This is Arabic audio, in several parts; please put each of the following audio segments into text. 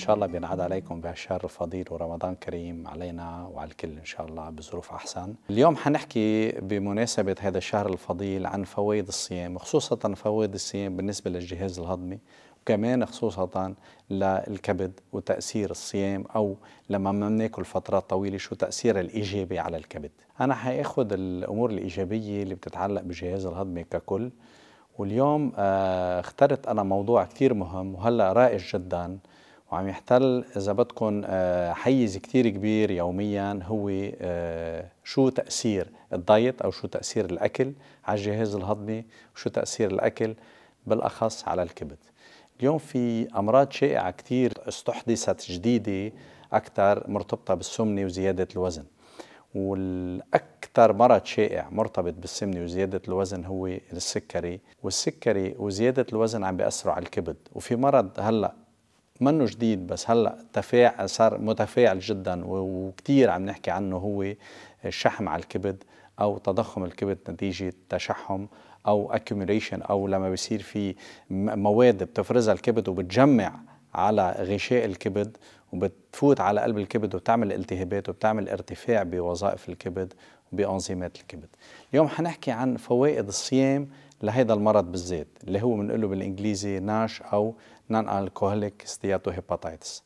شاء الله بينعاد عليكم بهالشهر الفضيل ورمضان كريم علينا وعلى الكل إن شاء الله بظروف أحسن اليوم حنحكي بمناسبة هذا الشهر الفضيل عن فوائد الصيام وخصوصا فوائد الصيام بالنسبة للجهاز الهضمي وكمان خصوصا للكبد وتأثير الصيام أو لما ما بناكل فترات طويلة شو تأثيرها الإيجابي على الكبد أنا حاخذ الأمور الإيجابية اللي بتتعلق بالجهاز الهضمي ككل واليوم آه، اخترت أنا موضوع كثير مهم وهلأ رائج جداً وعم يحتل اذا بدكم آه، حيز كثير كبير يوميا هو آه، شو تاثير الدايت او شو تاثير الاكل على الجهاز الهضمي وشو تاثير الاكل بالاخص على الكبد اليوم في امراض شائعه كثير استحدثت جديده اكثر مرتبطه بالسمنه وزياده الوزن والاكثر مرض شائع مرتبط بالسمنه وزياده الوزن هو السكري والسكري وزياده الوزن عم بياثروا على الكبد وفي مرض هلا منه جديد بس هلا تفاعل صار متفاعل جدا وكثير عم نحكي عنه هو الشحم على الكبد او تضخم الكبد نتيجه تشحم او accumulation او لما بيصير في مواد بتفرزها الكبد وبتجمع على غشاء الكبد وبتفوت على قلب الكبد وبتعمل التهابات وبتعمل ارتفاع بوظائف الكبد وبأنظمات الكبد اليوم حنحكي عن فوائد الصيام لهيدا المرض بالذات اللي هو بنقوله بالانجليزي ناش او نان الكوهوليك ستياتو هيباتيتس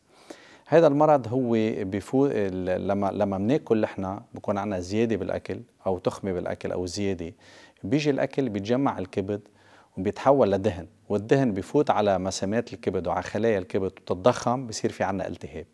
هذا المرض هو بفو... لما لما بناكل نحن بكون عندنا زياده بالاكل او تخمه بالاكل او زياده بيجي الاكل بيتجمع الكبد وبيتحول لدهن والدهن بفوت على مسامات الكبد وعلى خلايا الكبد وتتضخم بصير في عندنا التهاب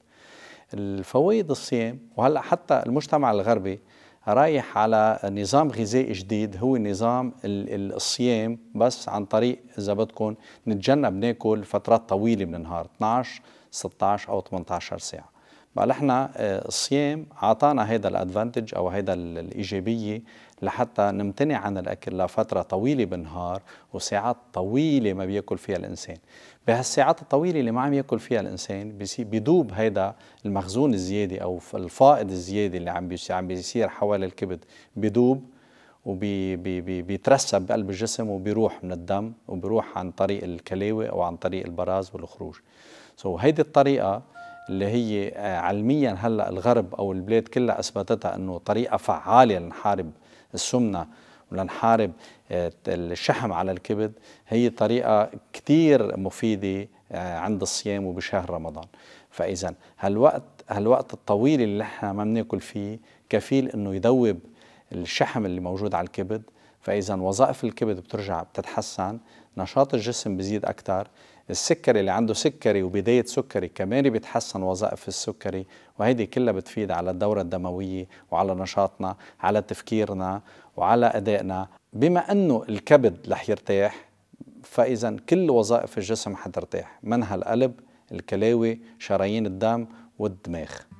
الفوائد الصيام وهلا حتى المجتمع الغربي رايح على نظام غذائي جديد هو نظام الصيام بس عن طريق اذا بدكم نتجنب ناكل فترات طويله من النهار 12 16 او 18 ساعه بقى نحن آه، الصيام عطانا هذا الادفانتج او هذا الايجابيه لحتى نمتنع عن الاكل لفتره طويله بالنهار وساعات طويله ما بياكل فيها الانسان بهالساعات الطويله اللي ما عم ياكل فيها الانسان بيدوب هذا المخزون الزيادي او الفائض الزيادي اللي عم عم بيصير حوالي الكبد بيدوب وبيترسب بقلب الجسم وبيروح من الدم وبيروح عن طريق الكلاوي او عن طريق البراز والخروج سو so هيدي الطريقه اللي هي آه، علميا هلا الغرب او البلاد كلها اثبتتها انه طريقه فعاله لنحارب السمنه ولنحارب آه، الشحم على الكبد هي طريقه كثير مفيده آه، عند الصيام وبشهر رمضان فاذا هالوقت هالوقت الطويل اللي نحن ما بناكل فيه كفيل انه يذوب الشحم اللي موجود على الكبد فاذا وظائف الكبد بترجع بتتحسن نشاط الجسم بزيد اكثر السكري اللي عنده سكري وبداية سكري كمان بيتحسن وظائف السكري وهيدي كلها بتفيد على الدورة الدموية وعلى نشاطنا على تفكيرنا وعلى أدائنا بما أنه الكبد رح يرتاح فإذا كل وظائف الجسم حترتاح منها القلب الكلاوي شرايين الدم والدماغ